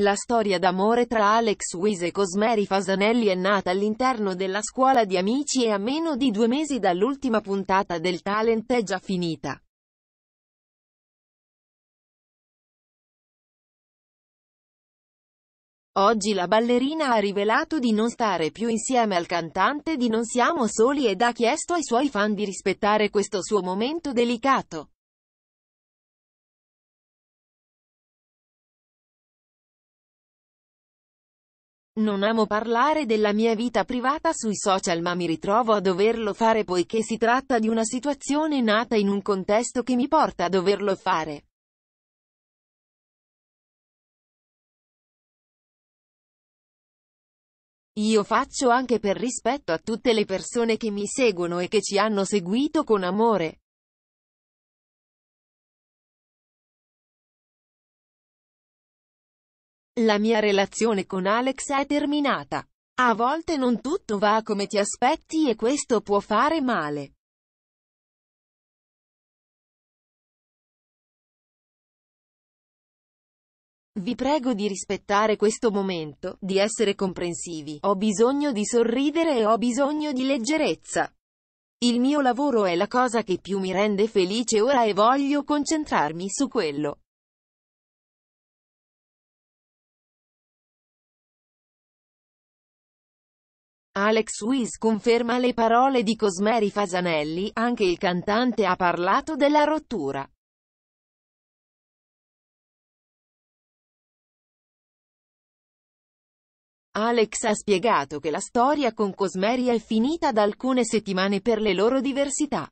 La storia d'amore tra Alex Wise e Cosmeri Fasanelli è nata all'interno della scuola di amici e a meno di due mesi dall'ultima puntata del talent è già finita. Oggi la ballerina ha rivelato di non stare più insieme al cantante di Non Siamo Soli ed ha chiesto ai suoi fan di rispettare questo suo momento delicato. Non amo parlare della mia vita privata sui social ma mi ritrovo a doverlo fare poiché si tratta di una situazione nata in un contesto che mi porta a doverlo fare. Io faccio anche per rispetto a tutte le persone che mi seguono e che ci hanno seguito con amore. La mia relazione con Alex è terminata. A volte non tutto va come ti aspetti e questo può fare male. Vi prego di rispettare questo momento, di essere comprensivi. Ho bisogno di sorridere e ho bisogno di leggerezza. Il mio lavoro è la cosa che più mi rende felice ora e voglio concentrarmi su quello. Alex Wiss conferma le parole di Cosmeri Fasanelli, anche il cantante ha parlato della rottura. Alex ha spiegato che la storia con Cosmeri è finita da alcune settimane per le loro diversità.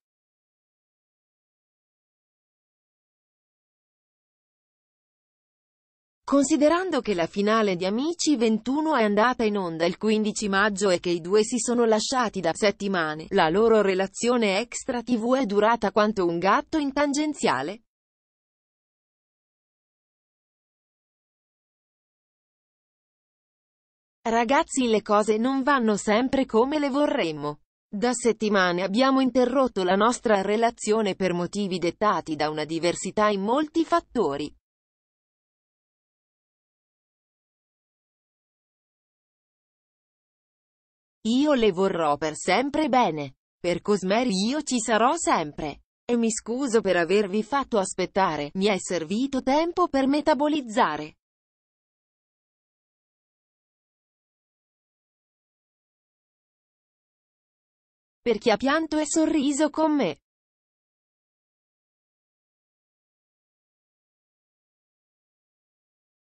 Considerando che la finale di Amici 21 è andata in onda il 15 maggio e che i due si sono lasciati da settimane, la loro relazione extra tv è durata quanto un gatto in tangenziale. Ragazzi le cose non vanno sempre come le vorremmo. Da settimane abbiamo interrotto la nostra relazione per motivi dettati da una diversità in molti fattori. Io le vorrò per sempre bene. Per Cosmeri io ci sarò sempre. E mi scuso per avervi fatto aspettare, mi è servito tempo per metabolizzare. Per chi ha pianto e sorriso con me.